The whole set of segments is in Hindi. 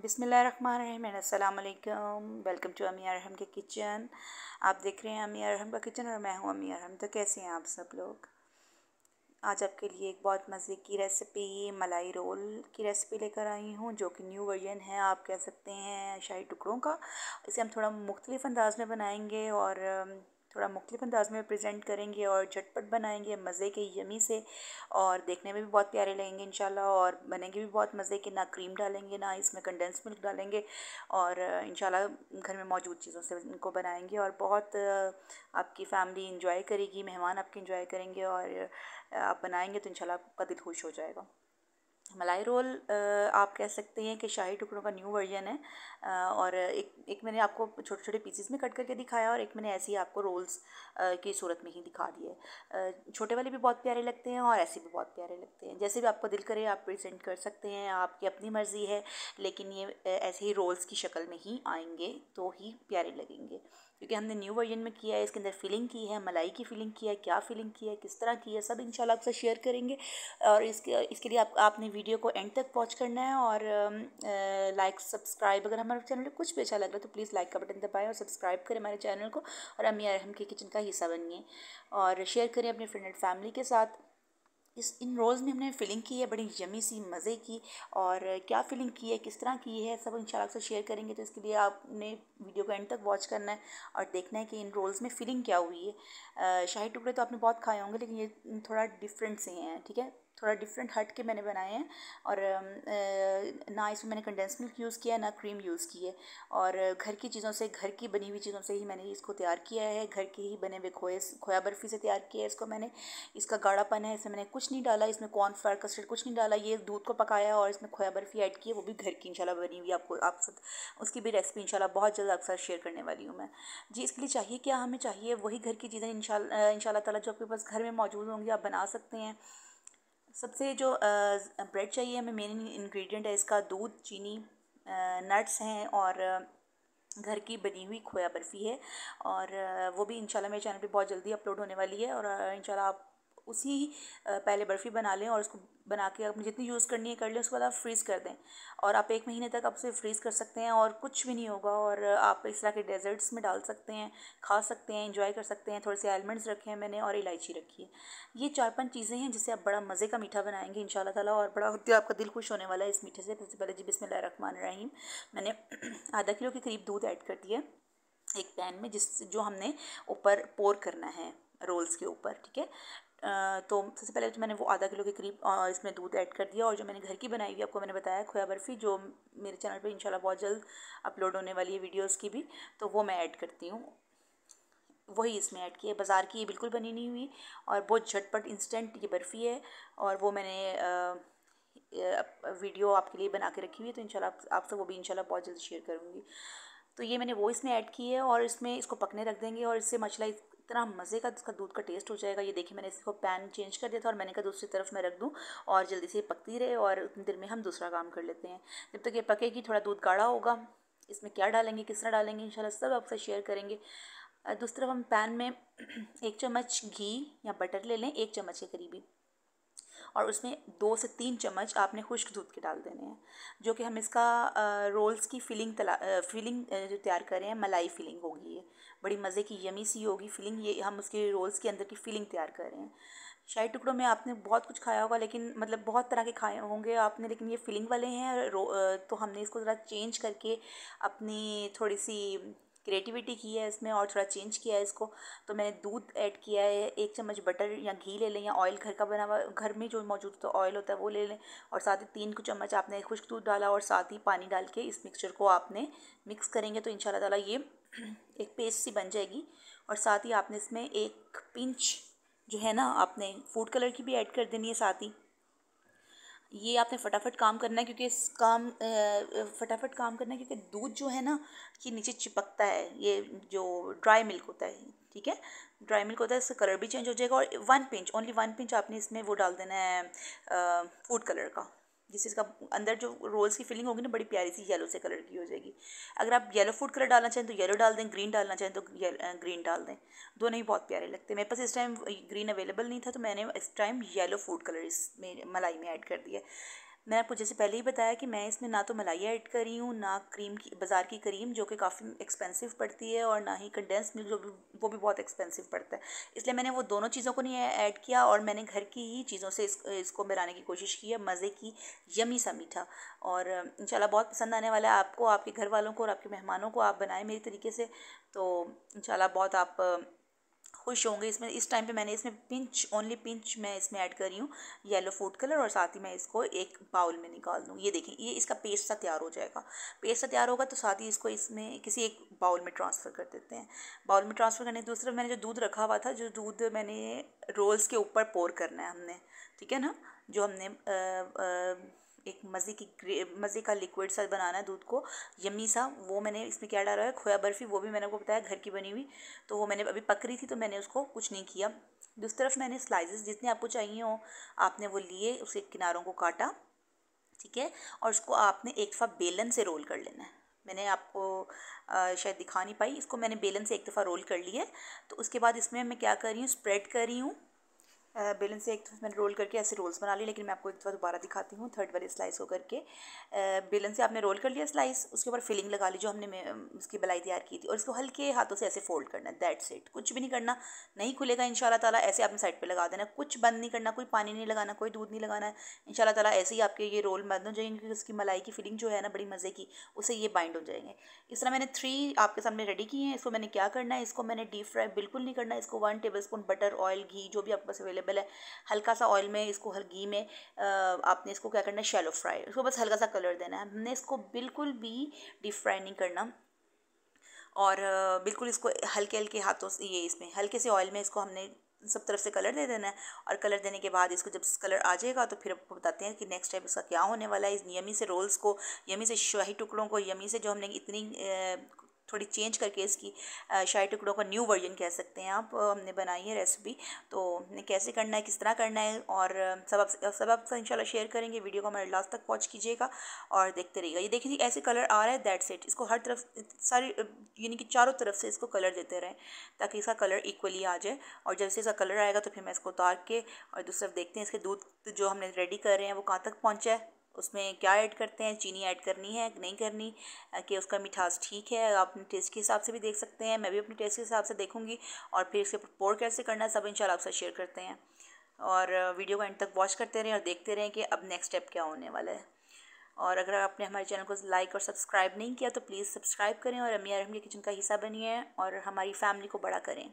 बिसमीम वेलकम टू अमी अरहम के किचन आप देख रहे हैं अमी अरहम का किचन और मैं हूँ अमी अरहम तो कैसे हैं आप सब लोग आज आपके लिए एक बहुत मज़े की रेसिपी मलाई रोल की रेसिपी लेकर आई हूँ जो कि न्यू वर्जन है आप कह सकते हैं शाही टुकड़ों का इसे हम थोड़ा मुख्तलिफ अंदाज में बनाएंगे और थोड़ा मुख्तफ अंदाज में प्रेजेंट करेंगे और झटपट बनाएंगे मज़े के यमी से और देखने में भी बहुत प्यारे लगेंगे इन और बनेंगे भी बहुत मज़े के ना क्रीम डालेंगे ना इसमें कंडेंस मिल्क डालेंगे और इन घर में मौजूद चीज़ों से इनको बनाएंगे और बहुत आपकी फ़ैमिली इंजॉय करेगी मेहमान आपके इंजॉय करेंगे और आप बनाएंगे तो इन आपका दिल खुश हो जाएगा मलाई रोल आप कह सकते हैं कि शाही टुकड़ों का न्यू वर्जन है और एक एक मैंने आपको छोटे छोटे पीसेस में कट करके दिखाया और एक मैंने ऐसे ही आपको रोल्स की सूरत में ही दिखा दिए छोटे वाले भी बहुत प्यारे लगते हैं और ऐसे भी बहुत प्यारे लगते हैं जैसे भी आपको दिल करे आप प्रेजेंट कर सकते हैं आपकी अपनी मर्ज़ी है लेकिन ये ऐसे ही रोल्स की शक्ल में ही आएंगे तो ही प्यारे लगेंगे क्योंकि हमने न्यू वर्जन में किया है इसके अंदर फिलिंग की है मलाई की फिलिंग की है क्या फिलिंग की है किस तरह की है सब इंशाल्लाह आपसे शेयर करेंगे और इसके इसके लिए आप आपने वीडियो को एंड तक वॉच करना है और लाइक सब्सक्राइब अगर हमारे चैनल कुछ भी अच्छा लग रहा है तो प्लीज़ लाइक का बटन दबाएँ और सब्सक्राइब करें हमारे चैनल को और अमिया अरहम की किचन का हिस्सा बनिए और शेयर करें अपने फ्रेंड एंड फैमिली के साथ इस इन रोल्स में हमने फिलिंग की है बड़ी जमी सी मज़े की और क्या फिलिंग की है किस तरह की है सब इन से शेयर करेंगे तो इसके लिए आपने वीडियो को एंड तक वॉच करना है और देखना है कि इन रोल्स में फिलिंग क्या हुई है शाही टुकड़े तो आपने बहुत खाए होंगे लेकिन ये थोड़ा डिफरेंट से हैं ठीक है थोड़ा डिफरेंट हट के मैंने बनाए हैं और ना इसमें मैंने कंडेंस मिल्क यूज़ किया ना क्रीम यूज़ की है और घर की चीज़ों से घर की बनी हुई चीज़ों से ही मैंने इसको तैयार किया है घर के ही बने हुए खोए खोया बर्फ़ी से तैयार किया है इसको मैंने इसका गाढ़ापन है इसमें मैंने कुछ नहीं डाला इसमें कॉर्नफ्लावर कस्टर्ड कुछ नहीं डाला ये दूध को पकाया और इसमें खोया बर्फ़ी ऐड की है वो भी घर की इनशाला बनी हुई आपको आप सब उसकी भी रेसिपी इनशाला बहुत जल्द अक्सर शेयर करने वाली हूँ मैं जी इसके लिए चाहिए क्या हमें चाहिए वही घर की चीज़ें इन इंशाल्लाह ताला जो आपके पास घर में मौजूद होंगी आप बना सकते हैं सबसे जो ब्रेड चाहिए हमें मेन इंग्रेडिएंट है इसका दूध चीनी नट्स हैं और घर की बनी हुई खोया बर्फ़ी है और वो भी इंशाल्लाह मेरे चैनल पे बहुत जल्दी अपलोड होने वाली है और इंशाल्लाह आप उसी पहले बर्फ़ी बना लें और उसको बना के आपने जितनी यूज़ करनी है कर लें उसके बाद आप फ्रीज़ कर दें और आप एक महीने तक आप उसे फ्रीज़ कर सकते हैं और कुछ भी नहीं होगा और आप इस तरह के डेजर्ट्स में डाल सकते हैं खा सकते हैं इंजॉय कर सकते हैं थोड़े से आलमंड्स रखे हैं मैंने और इलायची रखी है ये चार पाँच चीज़ें हैं जिससे आप बड़ा मज़े का मीठा बनाएंगे इन ताला और बड़ा होते आपका दिल खुश होने वाला है इस मीठे से सबसे पहले जी बिस्मिल्लाह रखमान रहीम मैंने आधा किलो के करीब दूध ऐड कर दिया एक पैन में जिस जो हमने ऊपर पोर करना है रोल्स के ऊपर ठीक है तो सबसे पहले तो मैंने वो आधा किलो के करीब इसमें दूध ऐड कर दिया और जो मैंने घर की बनाई हुई आपको मैंने बताया खोया बर्फ़ी जो मेरे चैनल पर इनशाला बहुत जल्द अपलोड होने वाली है वीडियोज़ की भी तो वो मैं ऐड करती हूँ वही इसमें ऐड किया बाज़ार की ये बिल्कुल बनी नहीं हुई और बहुत झटपट इंस्टेंट ये बर्फ़ी है और वो मैंने वीडियो आपके लिए बना के रखी हुई है तो इंशाल्लाह आपसे वो भी इंशाल्लाह बहुत जल्द शेयर करूँगी तो ये मैंने वो इसमें ऐड की है और इसमें इसको पकने रख देंगे और इससे मछला इतना मज़े का इसका दूध का टेस्ट हो जाएगा ये देखिए मैंने इसको पैन चेंज कर दिया था और मैंने कहा दूसरी तरफ मैं रख दूँ और जल्दी से ये पकती रहे और उतनी देर में हम दूसरा काम कर लेते हैं जब तक ये पकेगी थोड़ा दूध गाढ़ा होगा इसमें क्या डालेंगे किस तरह डालेंगे इन सब आपसे शेयर करेंगे दूसरी तरफ हम पैन में एक चम्मच घी या बटर ले लें एक चम्मच के करीबी और उसमें दो से तीन चम्मच आपने खुश्क दूध के डाल देने हैं जो कि हम इसका रोल्स की फिलिंग तला फिलिंग जो तैयार कर रहे हैं मलाई फिलिंग होगी ये बड़ी मज़े की यमी सी होगी फिलिंग ये हम उसके रोल्स के अंदर की फिलिंग तैयार कर रहे हैं शाही टुकड़ों में आपने बहुत कुछ खाया होगा लेकिन मतलब बहुत तरह के खाए होंगे आपने लेकिन ये फिलिंग वाले हैं तो हमने इसको ज़रा चेंज करके अपनी थोड़ी सी क्रिएटिविटी की है इसमें और थोड़ा चेंज किया है इसको तो मैंने दूध ऐड किया है एक चम्मच बटर या घी ले लें या ऑयल घर का बना हुआ घर में जो मौजूद होता है ऑयल होता है वो ले लें और साथ ही तीन चम्मच आपने खुश्क दूध डाला और साथ ही पानी डाल के इस मिक्सचर को आपने मिक्स करेंगे तो इन ताला ये एक पेस्ट सी बन जाएगी और साथ ही आपने इसमें एक पिंच जो है ना आपने फूड कलर की भी ऐड कर देनी है साथ ही ये आपने फटाफट काम करना है क्योंकि इस काम फटाफट काम करना है क्योंकि दूध जो है ना ये नीचे चिपकता है ये जो ड्राई मिल्क होता है ठीक है ड्राई मिल्क होता है इसका कलर भी चेंज हो जाएगा और one pinch only one pinch आपने इसमें वो डाल देना है फूड कलर का जिससे इसका अंदर जो रोल्स की फिलिंग होगी ना बड़ी प्यारी सी येलो से कलर की हो जाएगी अगर आप येलो फूड कलर डालना चाहें तो येलो डाल दें ग्रीन डालना चाहें तो ग्रीन डाल दें दोनों ही बहुत प्यारे लगते हैं मेरे पास इस टाइम ग्रीन अवेलेबल नहीं था तो मैंने इस टाइम येलो फूड कलर इस मलाई में ऐड कर दिया मैंने आपको जैसे पहले ही बताया कि मैं इसमें ना तो मलाई ऐड करी हूँ ना क्रीम की बाज़ार की क्रीम जो कि काफ़ी एक्सपेंसिव पड़ती है और ना ही कंडेंस मिल्क जो भी वो भी बहुत एक्सपेंसिव पड़ता है इसलिए मैंने वो दोनों चीज़ों को नहीं ऐड किया और मैंने घर की ही चीज़ों से इस, इसको बनाने की कोशिश की है मज़े की यमी सा मीठा और इंशाल्लाह बहुत पसंद आने वाला है आपको आपके घर वालों को और आपके मेहमानों को आप बनाएं मेरी तरीके से तो इंशाल्लाह बहुत आप खुश होंगे इसमें इस टाइम पे मैंने इसमें पिंच ओनली पिंच मैं इसमें ऐड कर रही हूँ येलो फूड कलर और साथ ही मैं इसको एक बाउल में निकाल दूँ ये देखें ये इसका पेस्ट सा तैयार हो जाएगा पेस्ट सा तैयार होगा तो साथ ही इसको इसमें किसी एक बाउल में ट्रांसफ़र कर देते हैं बाउल में ट्रांसफ़र करने की दूसरी मैंने जो दूध रखा हुआ था जो दूध मैंने रोल्स के ऊपर पोर करना है हमने ठीक है ना जो हमने आ, आ, एक मज़े की मज़े का लिक्विड सा बनाना है दूध को यमी सा वो मैंने इसमें क्या डाला है खोया बर्फ़ी वो भी मैंने आपको बताया घर की बनी हुई तो वो मैंने अभी पक रही थी तो मैंने उसको कुछ नहीं किया दूसरी तरफ मैंने स्लाइसेस जितने आपको चाहिए हो आपने वो लिए उसके किनारों को काटा ठीक है और उसको आपने एक दफ़ा बेलन से रोल कर लेना है मैंने आपको शायद दिखा नहीं पाई इसको मैंने बेलन से एक दफ़ा रोल कर लिया है तो उसके बाद इसमें मैं क्या कर रही हूँ स्प्रेड कर रही हूँ बेलन से एक तरफ तो मैंने रोल करके ऐसे रोल्स बना लिए लेकिन मैं आपको एक दफ़ा दोबारा दिखाती हूँ थर्ड वाले स्लाइस होकर के बेलन से आपने रोल कर लिया स्लाइस उसके ऊपर फिलिंग लगा ली जो हमने उसकी बलाई तैयार की थी और इसको हल्के हाथों से ऐसे फोल्ड करना है दैट सेट कुछ भी नहीं करना नहीं खुलेगा इन ताला ऐसे आपने साइड पर लगा देना कुछ बंद नहीं करना कोई पानी नहीं लगाना कोई दूध नहीं लगाना है इन तला ऐसे ही आपके ये रोल बंद हो जाएंगे क्योंकि उसकी मलाई की फिलिंग जो है ना बड़ी मज़े की उसे ये बाइंड हो जाएंगे इस तरह मैंने थ्री आपके सामने रेडी किए हैं इसको मैंने क्या करना है इसको मैंने डीप फ्राई बिल्कुल नहीं करना है इसको one table spoon butter oil घी जो भी आपके पास अवेलेबल अवेलेबल है हल्का सा ऑयल में इसको हल घी में आपने इसको क्या करना है शैलो फ्राई इसको बस हल्का सा कलर देना है हमने इसको बिल्कुल भी डीप फ्राई नहीं करना और बिल्कुल इसको हल्के हल्के हाथों से ये इसमें हल्के से ऑयल में इसको हमने सब तरफ से कलर दे देना है और कलर देने के बाद इसको जब कलर आ जाएगा तो फिर आपको बताते हैं कि नेक्स्ट टाइम इसका क्या होने वाला है इस यमी से रोल्स को यमी से शाही टुकड़ों को यमी से जो हमने इतनी थोड़ी चेंज करके इसकी शाही टुकड़ों का न्यू वर्जन कह सकते हैं आप हमने बनाई है रेसिपी तो हमने कैसे करना है किस तरह करना है और सब आप सब आप इंशाल्लाह शेयर करेंगे वीडियो को हमारे लास्ट तक वॉच कीजिएगा और देखते रहिएगा ये देखिए ऐसे कलर आ रहा है दैट सेट इसको हर तरफ सारी यानी कि चारों तरफ से इसको कलर देते रहें ताकि इसका कलर इक्वली आ जाए और जब से इसका कलर आएगा तो फिर मैं इसको उतार के और दूसरी तरफ देखते हैं इसके दूध जो हमने रेडी कर रहे हैं वो कहाँ तक पहुँचा है उसमें क्या ऐड करते हैं चीनी ऐड करनी है कि नहीं करनी कि उसका मिठास ठीक है आप अपने टेस्ट के हिसाब से भी देख सकते हैं मैं भी अपने टेस्ट के हिसाब से देखूँगी और फिर इसे पोर कैसे करना है सब इंशाल्लाह आपसे शेयर करते हैं और वीडियो को एंड तक वॉच करते रहें और देखते रहें कि अब नेक्स्ट स्टेप क्या होने वाला है और अगर आपने हमारे चैनल को लाइक और सब्सक्राइब नहीं किया तो प्लीज़ सब्सक्राइब करें और अमिया रहम के किचन का हिस्सा बनिए और हमारी फैमिली को बड़ा करें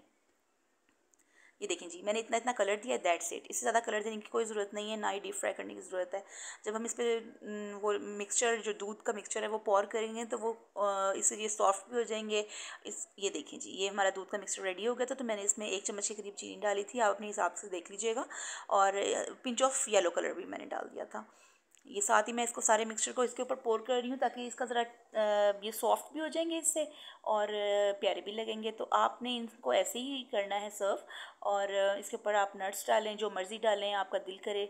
ये देखें जी मैंने इतना इतना कलर दिया दैट सेट इससे ज़्यादा कलर देने की कोई ज़रूरत नहीं है ना ही डीप फ्राई करने की ज़रूरत है जब हम इस पर वो मिक्सचर जो दूध का मिक्सचर है वो पॉर करेंगे तो वो इससे ये सॉफ्ट भी हो जाएंगे इस ये देखें जी ये हमारा दूध का मिक्सचर रेडी हो गया था तो मैंने इसमें एक चम्मच के करीब चीनी डाली थी आप अपने हिसाब से देख लीजिएगा और पिंच ऑफ येलो कलर भी मैंने डाल दिया था ये साथ ही मैं इसको सारे मिक्सचर को इसके ऊपर पोर कर रही हूँ ताकि इसका ज़रा ये सॉफ्ट भी हो जाएंगे इससे और प्यारे भी लगेंगे तो आपने इनको ऐसे ही करना है सर्व और इसके ऊपर आप नट्स डालें जो मर्ज़ी डालें आपका दिल करे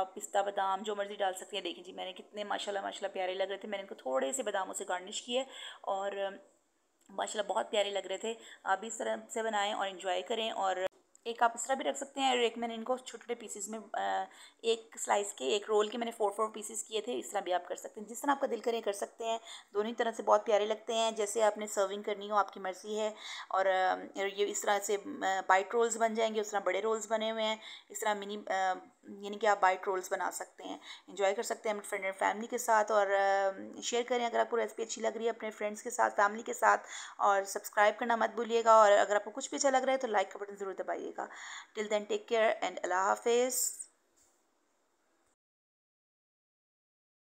आप पिस्ता बादाम जो मर्ज़ी डाल सकते हैं देखें जी मैंने कितने माशाल्लाह माशाल्लाह प्यारे लग रहे थे मैंने इनको थोड़े से बादामों से गार्निश किए और माशाला बहुत प्यारे लग रहे थे आप इस तरह से बनाएँ और इन्जॉय करें और एक आप इस तरह भी रख सकते हैं और एक मैंने इनको छोटे छोटे पीसेस में एक स्लाइस के एक रोल के मैंने फोर फोर पीसेस किए थे इस तरह भी आप कर सकते हैं जिस तरह आपका दिल करे कर सकते हैं दोनों ही तरह से बहुत प्यारे लगते हैं जैसे आपने सर्विंग करनी हो आपकी मर्ज़ी है और ये इस तरह से बाइट रोल्स बन जाएंगे उस तरह बड़े रोल्स बने हुए हैं इस तरह मिनी यानी कि आप बाइट रोल्स बना सकते हैं इंजॉय कर सकते हैं अपने फ्रेंड एंड फैमिली के साथ और शेयर करें अगर आपको रेसिपी अच्छी लग रही है अपने फ्रेंड्स के साथ फैमिली के साथ और सब्सक्राइब करना मत भूलिएगा और अगर आपको कुछ भी अच्छा लग रहा है तो लाइक का बटन ज़रूर दबाइएगा till then take care and अल्लाह हाफिज़